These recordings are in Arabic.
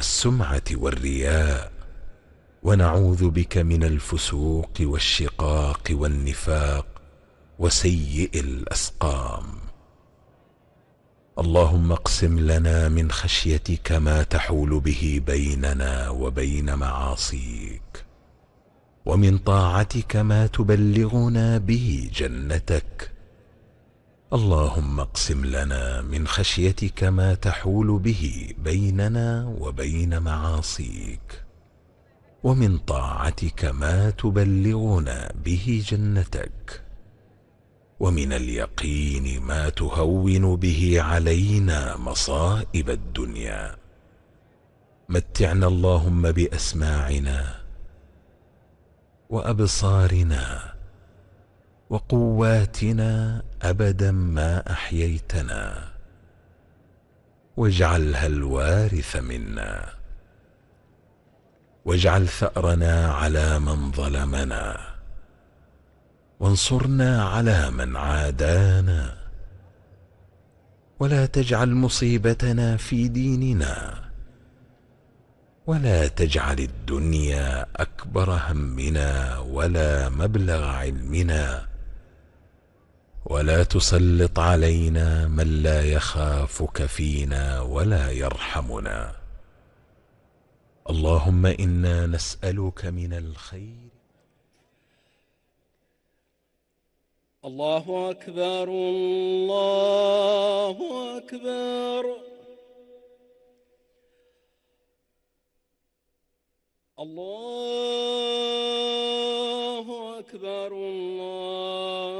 والسمعة والرياء ونعوذ بك من الفسوق والشقاق والنفاق وسيء الأسقام اللهم اقسم لنا من خشيتك ما تحول به بيننا وبين معاصيك ومن طاعتك ما تبلغنا به جنتك اللهم اقسم لنا من خشيتك ما تحول به بيننا وبين معاصيك ومن طاعتك ما تبلغنا به جنتك ومن اليقين ما تهون به علينا مصائب الدنيا متعنا اللهم بأسماعنا وأبصارنا وقواتنا أبدا ما أحييتنا واجعلها الوارث منا واجعل ثأرنا على من ظلمنا وانصرنا على من عادانا ولا تجعل مصيبتنا في ديننا ولا تجعل الدنيا أكبر همنا ولا مبلغ علمنا ولا تسلط علينا من لا يخافك فينا ولا يرحمنا اللهم إنا نسألك من الخير الله أكبر الله أكبر الله أكبر الله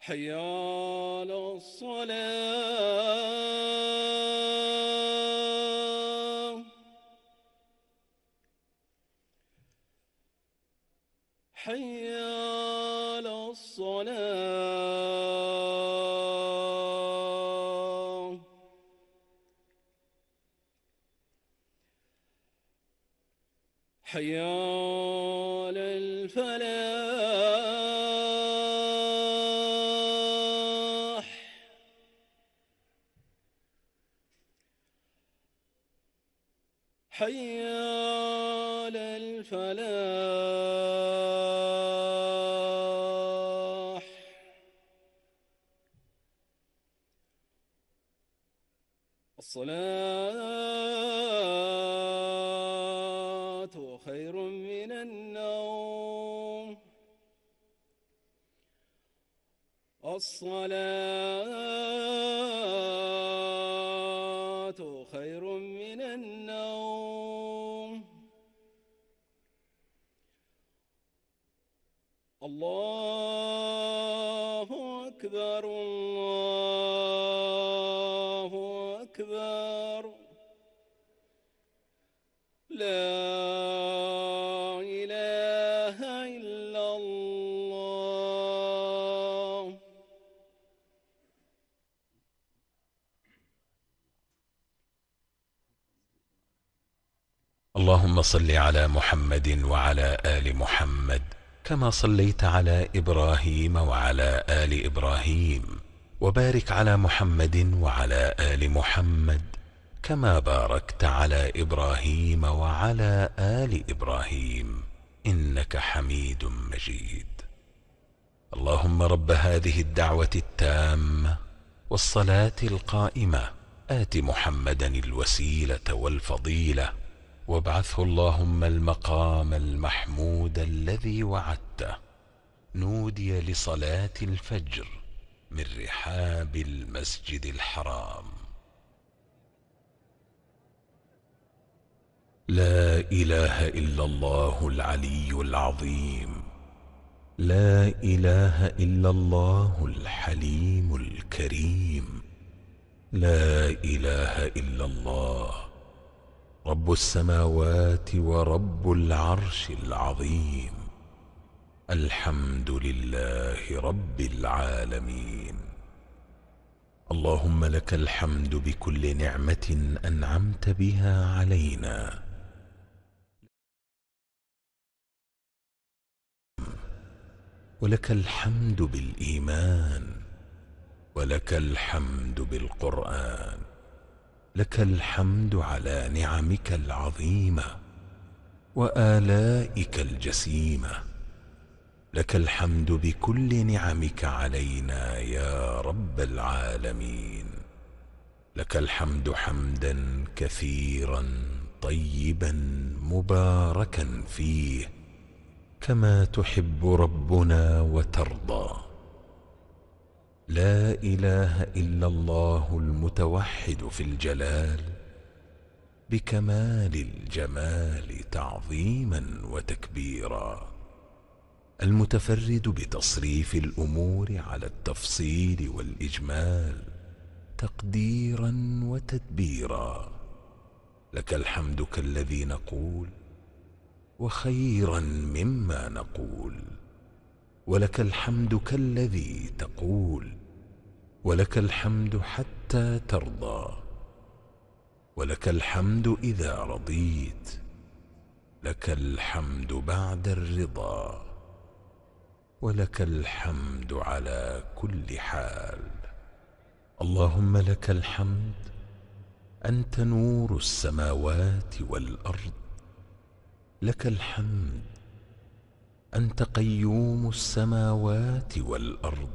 حي على الصلاه الصلاة صل على محمد وعلى آل محمد كما صليت على إبراهيم وعلى آل إبراهيم وبارك على محمد وعلى آل محمد كما باركت على إبراهيم وعلى آل إبراهيم إنك حميد مجيد اللهم رب هذه الدعوة التامة والصلاة القائمة آت محمدا الوسيلة والفضيلة وابعثه اللهم المقام المحمود الذي وعدته نودي لصلاة الفجر من رحاب المسجد الحرام لا إله إلا الله العلي العظيم لا إله إلا الله الحليم الكريم لا إله إلا الله رب السماوات ورب العرش العظيم الحمد لله رب العالمين اللهم لك الحمد بكل نعمة أنعمت بها علينا ولك الحمد بالإيمان ولك الحمد بالقرآن لك الحمد على نعمك العظيمة وآلائك الجسيمة لك الحمد بكل نعمك علينا يا رب العالمين لك الحمد حمدا كثيرا طيبا مباركا فيه كما تحب ربنا وترضى لا إله إلا الله المتوحد في الجلال بكمال الجمال تعظيما وتكبيرا المتفرد بتصريف الأمور على التفصيل والإجمال تقديرا وتدبيرا لك الحمد كالذي نقول وخيرا مما نقول ولك الحمد كالذي تقول ولك الحمد حتى ترضى ولك الحمد إذا رضيت لك الحمد بعد الرضا ولك الحمد على كل حال اللهم لك الحمد أنت نور السماوات والأرض لك الحمد أنت قيوم السماوات والأرض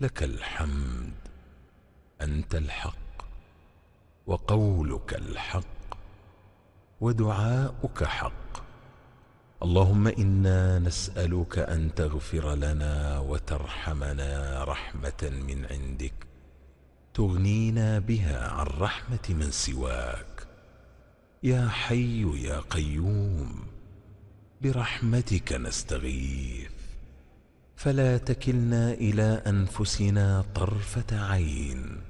لك الحمد أنت الحق وقولك الحق ودعاؤك حق اللهم إنا نسألك أن تغفر لنا وترحمنا رحمة من عندك تغنينا بها عن رحمة من سواك يا حي يا قيوم برحمتك نستغيث فلا تكلنا إلى أنفسنا طرفة عين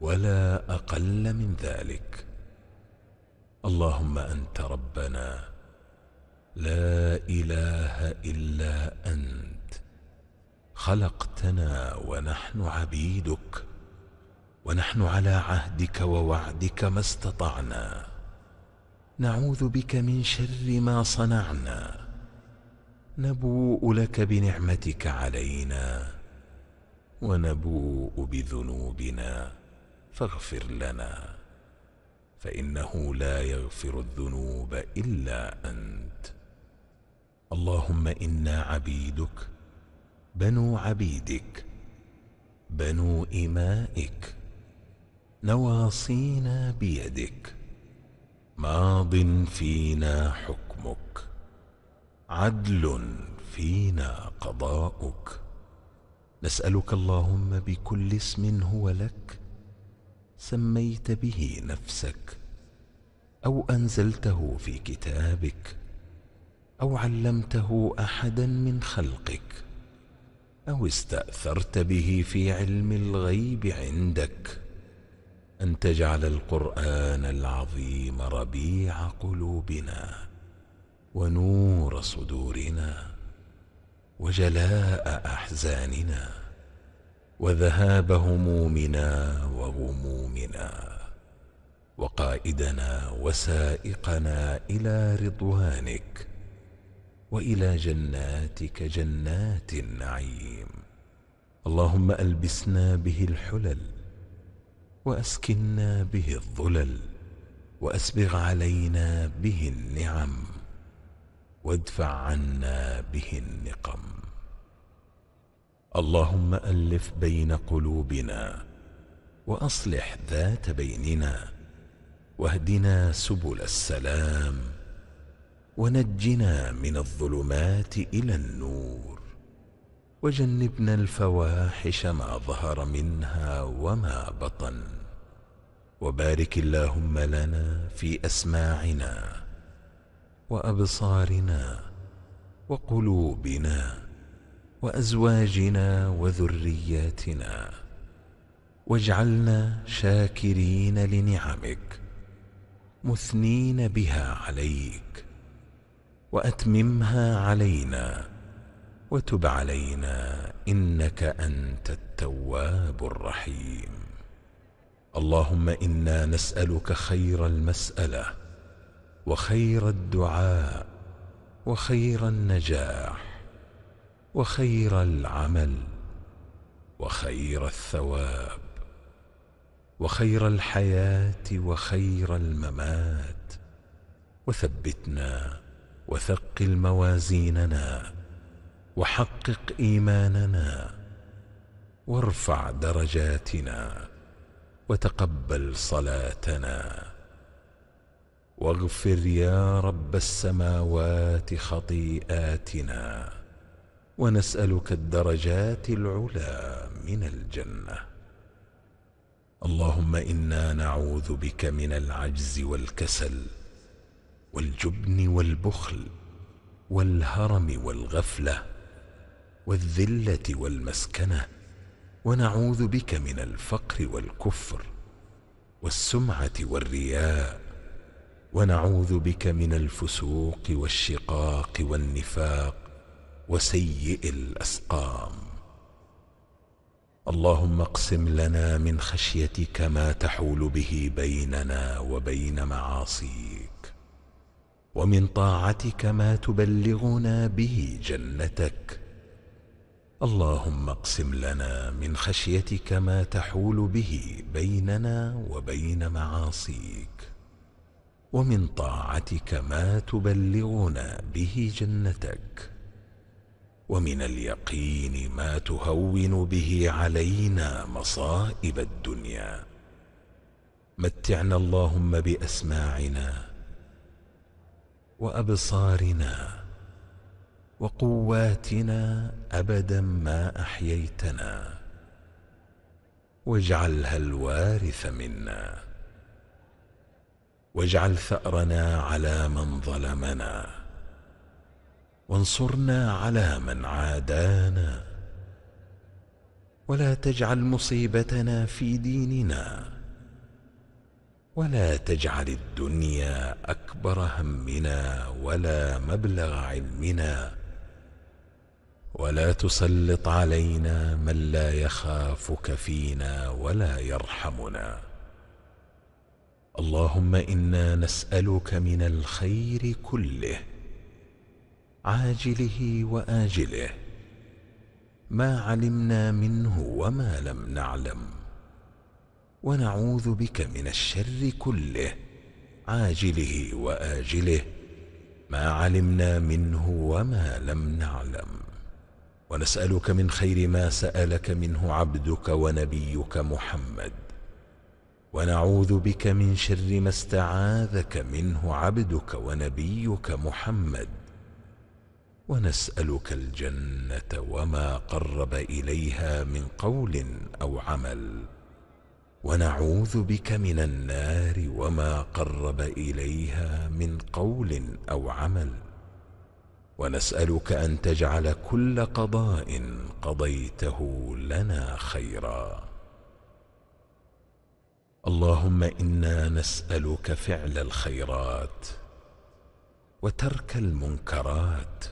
ولا أقل من ذلك اللهم أنت ربنا لا إله إلا أنت خلقتنا ونحن عبيدك ونحن على عهدك ووعدك ما استطعنا نعوذ بك من شر ما صنعنا نبوء لك بنعمتك علينا ونبوء بذنوبنا فاغفر لنا فانه لا يغفر الذنوب الا انت اللهم انا عبيدك بنو عبيدك بنو امائك نواصينا بيدك ماض فينا حكمك عدل فينا قضاؤك نسألك اللهم بكل اسم هو لك سميت به نفسك أو أنزلته في كتابك أو علمته أحدا من خلقك أو استأثرت به في علم الغيب عندك أن تجعل القرآن العظيم ربيع قلوبنا ونور صدورنا وجلاء أحزاننا وذهاب همومنا وغمومنا وقائدنا وسائقنا إلى رضوانك وإلى جناتك جنات النعيم اللهم ألبسنا به الحلل وأسكنا به الظلل وأسبغ علينا به النعم وادفع عنا به النقم اللهم ألف بين قلوبنا وأصلح ذات بيننا واهدنا سبل السلام ونجنا من الظلمات إلى النور وجنبنا الفواحش ما ظهر منها وما بطن وبارك اللهم لنا في أسماعنا وأبصارنا وقلوبنا وأزواجنا وذرياتنا واجعلنا شاكرين لنعمك مثنين بها عليك وأتممها علينا وتب علينا إنك أنت التواب الرحيم اللهم إنا نسألك خير المسألة وخير الدعاء وخير النجاح وخير العمل وخير الثواب وخير الحياة وخير الممات وثبتنا وثقل موازيننا وحقق إيماننا وارفع درجاتنا وتقبل صلاتنا واغفر يا رب السماوات خطيئاتنا ونسألك الدرجات العلى من الجنة اللهم إنا نعوذ بك من العجز والكسل والجبن والبخل والهرم والغفله والذله والمسكنه ونعوذ بك من الفقر والكفر والسمعه والرياء ونعوذ بك من الفسوق والشقاق والنفاق وسيء الاسقام اللهم اقسم لنا من خشيتك ما تحول به بيننا وبين معاصيك ومن طاعتك ما تبلغنا به جنتك اللهم اقسم لنا من خشيتك ما تحول به بيننا وبين معاصيك ومن طاعتك ما تبلغنا به جنتك ومن اليقين ما تهون به علينا مصائب الدنيا متعنا اللهم بأسماعنا وأبصارنا وقواتنا أبدا ما أحييتنا واجعلها الوارث منا واجعل ثأرنا على من ظلمنا وانصرنا على من عادانا ولا تجعل مصيبتنا في ديننا ولا تجعل الدنيا أكبر همنا ولا مبلغ علمنا ولا تسلط علينا من لا يخافك فينا ولا يرحمنا اللهم إنا نسألك من الخير كله عاجله وآجله ما علمنا منه وما لم نعلم ونعوذ بك من الشر كله عاجله وآجله ما علمنا منه وما لم نعلم ونسألك من خير ما سألك منه عبدك ونبيك محمد ونعوذ بك من شر ما استعاذك منه عبدك ونبيك محمد ونسألك الجنة وما قرب إليها من قول أو عمل ونعوذ بك من النار وما قرب إليها من قول أو عمل ونسألك أن تجعل كل قضاء قضيته لنا خيرا اللهم إنا نسألك فعل الخيرات وترك المنكرات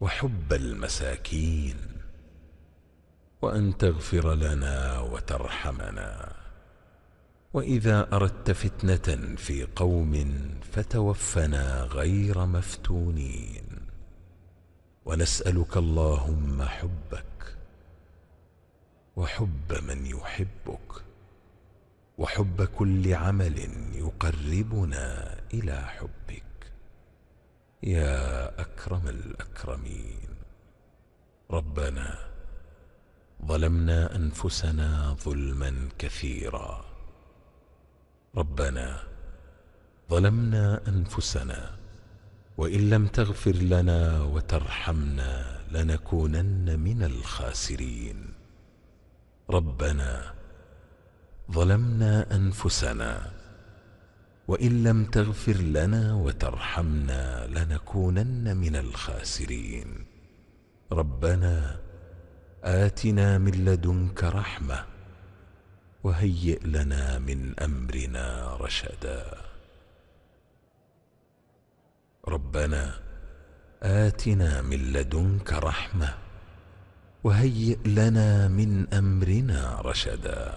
وحب المساكين وأن تغفر لنا وترحمنا وإذا أردت فتنة في قوم فتوفنا غير مفتونين ونسألك اللهم حبك وحب من يحبك وحب كل عمل يقربنا إلى حبك يا أكرم الأكرمين ربنا ظلمنا أنفسنا ظلما كثيراً ربنا ظلمنا أنفسنا وإن لم تغفر لنا وترحمنا لنكونن من الخاسرين ربنا ظلمنا أنفسنا وإن لم تغفر لنا وترحمنا لنكونن من الخاسرين ربنا آتنا من لدنك رحمه وهيئ لنا من أمرنا رشدا ربنا آتنا من لدنك رحمة وهيئ لنا من أمرنا رشدا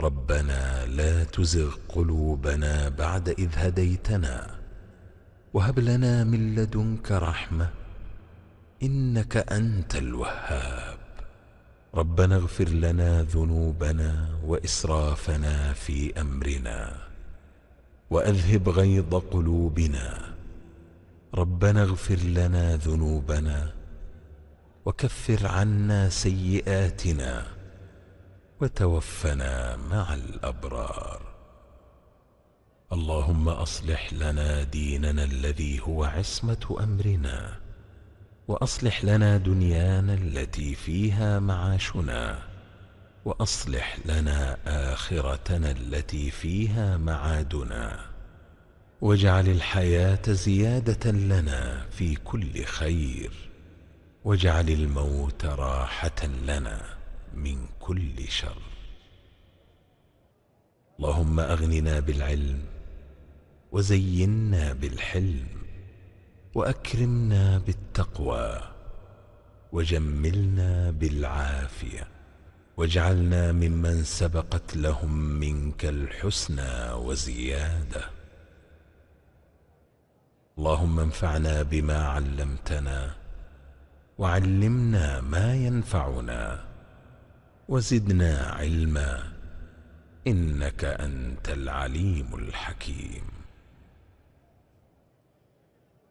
ربنا لا تزغ قلوبنا بعد إذ هديتنا وهب لنا من لدنك رحمة إنك أنت الوهاب ربنا اغفر لنا ذنوبنا وإسرافنا في أمرنا وأذهب غيظ قلوبنا ربنا اغفر لنا ذنوبنا وكفر عنا سيئاتنا وتوفنا مع الأبرار اللهم أصلح لنا ديننا الذي هو عصمة أمرنا وأصلح لنا دنيانا التي فيها معاشنا وأصلح لنا آخرتنا التي فيها معادنا واجعل الحياة زيادة لنا في كل خير واجعل الموت راحة لنا من كل شر اللهم أغننا بالعلم وزينا بالحلم وأكرمنا بالتقوى وجملنا بالعافية واجعلنا ممن سبقت لهم منك الحسنى وزيادة اللهم انفعنا بما علمتنا وعلمنا ما ينفعنا وزدنا علما إنك أنت العليم الحكيم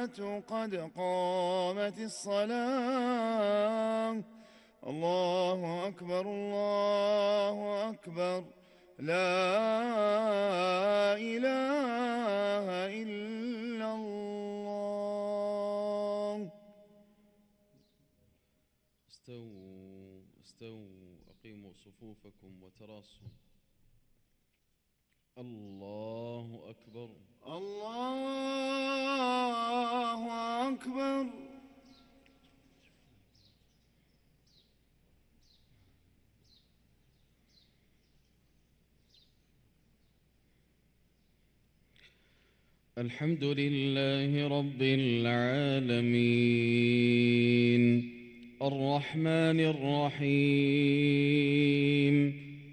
قد قامت الصلاة الله أكبر الله أكبر لا إله إلا الله استووا استووا أقيموا صفوفكم وتراصوا الله أكبر الله أكبر الحمد لله رب العالمين الرحمن الرحيم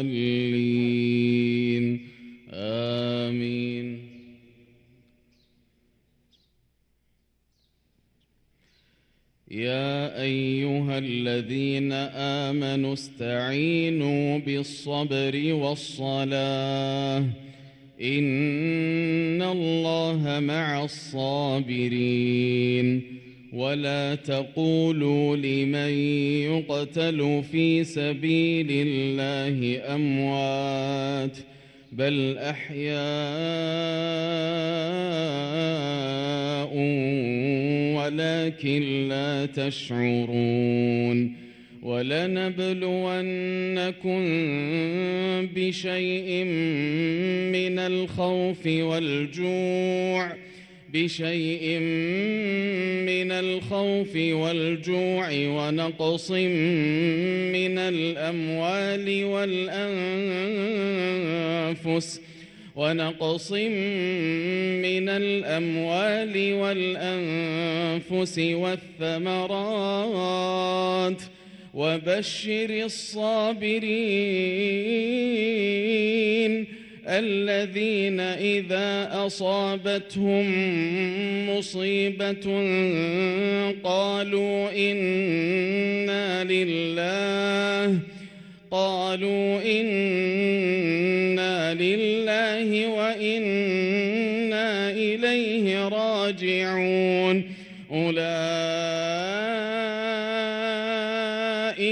المصلين آمين يا أيها الذين آمنوا استعينوا بالصبر والصلاة إن الله مع الصابرين ولا تقولوا لمن يقتل في سبيل الله أموات بل أحياء ولكن لا تشعرون ولنبلونكم بشيء من الخوف والجوع بشيء من الخوف والجوع ونقص من الأموال والأنفس ونقص من الأموال والأنفس والثمرات وبشر الصابرين الذين إذا أصابتهم مصيبة قالوا إنا لله قالوا إنا لله وإنا إليه راجعون أولئك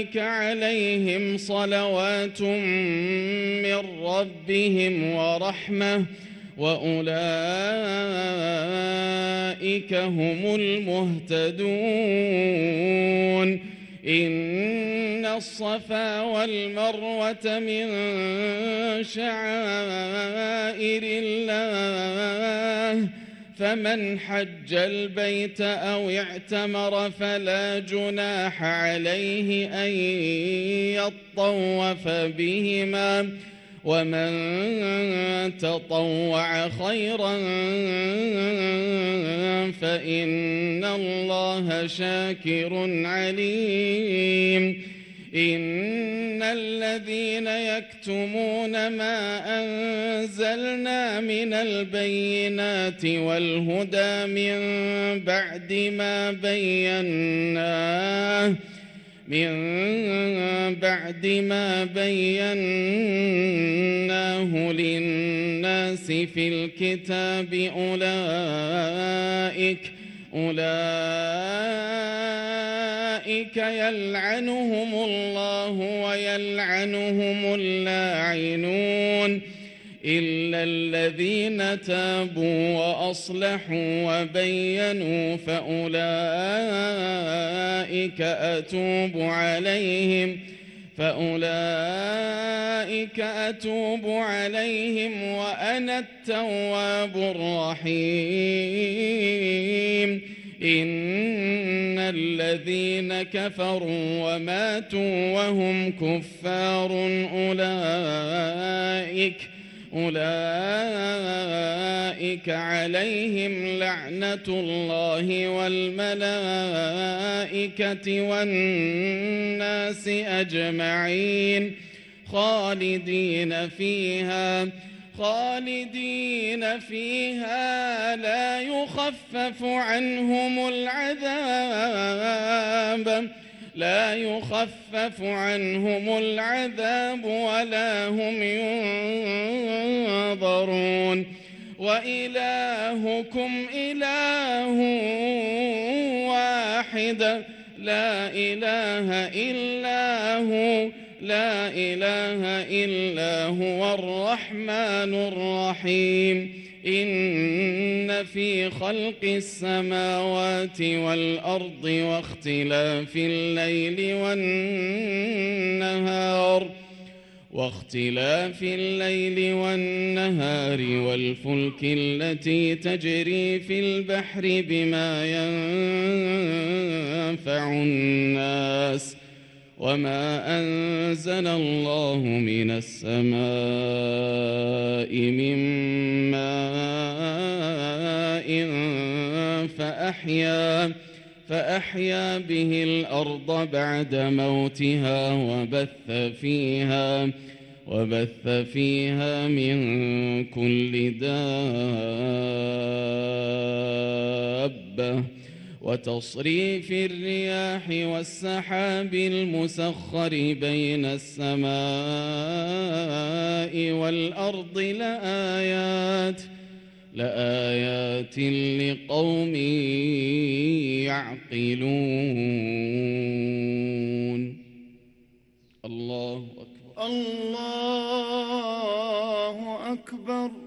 أولئك عليهم صلوات من ربهم ورحمة وأولئك هم المهتدون إن الصفا والمروة من شعائر الله فمن حج البيت أو اعتمر فلا جناح عليه أن يطوف بهما ومن تطوع خيرا فإن الله شاكر عليم إن الذين يكتمون ما أنزلنا من البينات والهدى من بعد ما بيناه من بعد ما بيناه للناس في الكتاب أولئك أولئك أولئك يلعنهم الله ويلعنهم اللاعنون إلا الذين تابوا وأصلحوا وبينوا فأولئك أتوب عليهم فأولئك أتوب عليهم وأنا التواب الرحيم إن الذين كفروا وماتوا وهم كفار أولئك أولئك عليهم لعنة الله والملائكة والناس أجمعين خالدين فيها خالدين فيها لا يخفف عنهم العذاب لا يخفف عنهم العذاب ولا هم ينظرون وإلهكم إله واحد لا إله إلا هو لا إله إلا هو الرحمن الرحيم إن في خلق السماوات والأرض واختلاف الليل والنهار واختلاف الليل والنهار والفلك التي تجري في البحر بما ينفع الناس ۖ وما أنزل الله من السماء من ماء فأحيا فأحيا به الأرض بعد موتها وبث فيها وبث فيها من كل دابه وتصريف الرياح والسحاب المسخر بين السماء والأرض لآيات لآيات لقوم يعقلون الله أكبر الله أكبر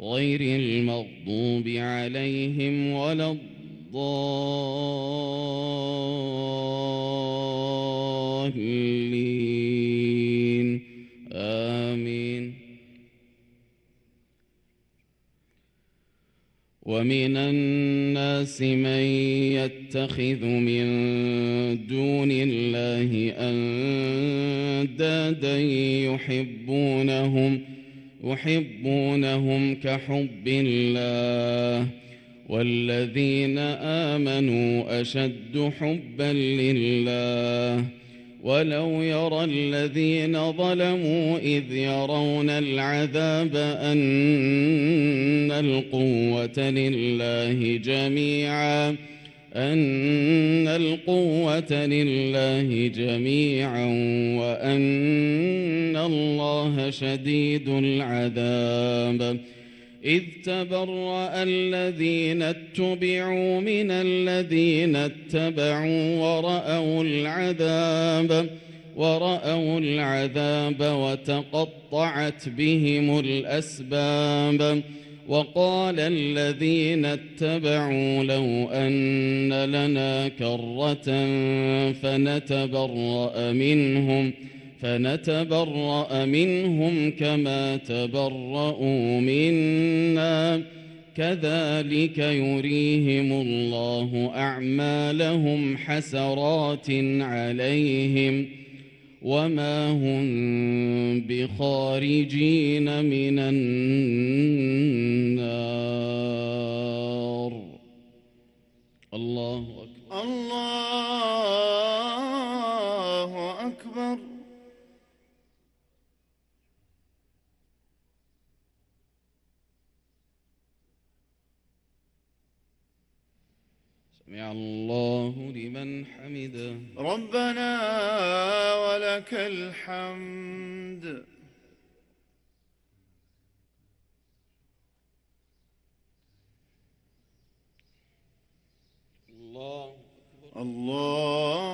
غير المغضوب عليهم ولا الضالين آمين ومن الناس من يتخذ من دون الله أندادا يحبونهم ۖ يحبونهم كحب الله والذين آمنوا أشد حبا لله ولو يرى الذين ظلموا إذ يرون العذاب أن القوة لله جميعاً أن القوة لله جميعا وأن الله شديد العذاب إذ تبرأ الذين اتبعوا من الذين اتبعوا ورأوا العذاب ورأوا العذاب وتقطعت بهم الأسباب وقال الذين اتبعوا لو أن لنا كرة فنتبرأ منهم فنتبرأ منهم كما تبرأوا منا كذلك يريهم الله أعمالهم حسرات عليهم ۖ وما هم بخارجين من النار الله أكبر الله الله لمن حمده ربنا ولك الحمد الله الله